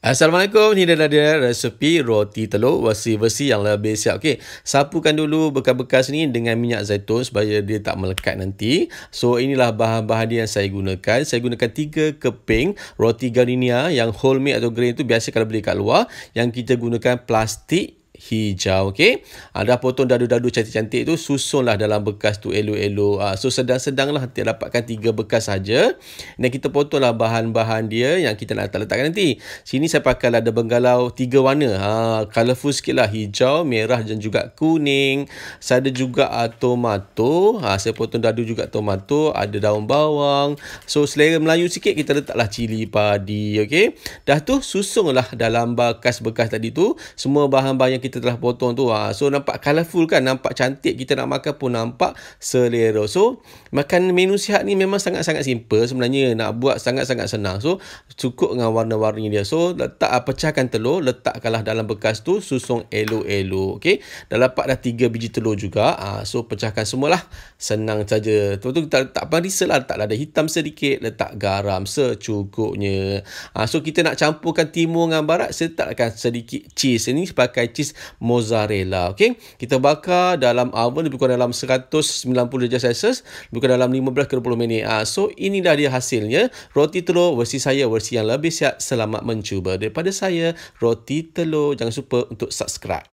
Assalamualaikum, ini adalah dia resepi roti telur versi-versi yang lebih siap. Okey, sapukan dulu bekas-bekas ni dengan minyak zaitun supaya dia tak melekat nanti. So, inilah bahan-bahan dia yang saya gunakan. Saya gunakan 3 keping roti garinia yang whole made atau grain tu biasa kalau beli kat luar. Yang kita gunakan plastik hijau. Okey. Ha, dah potong dadu-dadu cantik-cantik tu. Susunlah dalam bekas tu elok-elok. Ha, so sedang-sedanglah nanti dapatkan tiga bekas saja. Dan kita potonglah bahan-bahan dia yang kita nak letak-letakkan nanti. Sini saya pakai lada benggalau tiga warna. Ha, colourful sikit lah. Hijau, merah dan juga kuning. Saya ada juga ha, tomato. Ha, saya potong dadu juga tomato. Ada daun bawang. So selera Melayu sikit kita letaklah cili padi. Okey. Dah tu susunglah dalam bekas-bekas tadi tu. Semua bahan-bahan yang kita kita telah potong tu. Ha. So, nampak colourful kan? Nampak cantik. Kita nak makan pun nampak selera. So, makan menu sihat ni memang sangat-sangat simple. Sebenarnya nak buat sangat-sangat senang. So, cukup dengan warna-warni dia. So, letak ah, pecahkan telur. Letakkanlah dalam bekas tu. Susung elok-elok. Okay? Dah dapat dah tiga biji telur juga. Ha. So, pecahkan semualah. Senang saja. Tentu tak letak parisa lah. Letaklah ada hitam sedikit. Letak garam secukupnya. Ha. So, kita nak campurkan timur dengan barat. setakkan sedikit cheese. Ini sebagai cheese mozzarella. Okey, kita bakar dalam oven lebih kurang dalam 190 darjah Celsius, lebih kurang dalam 15 ke 20 minit. Ha, so inilah dia hasilnya, roti telur versi saya versi yang lebih sihat. selamat mencuba. Daripada saya, roti telur jangan lupa untuk subscribe.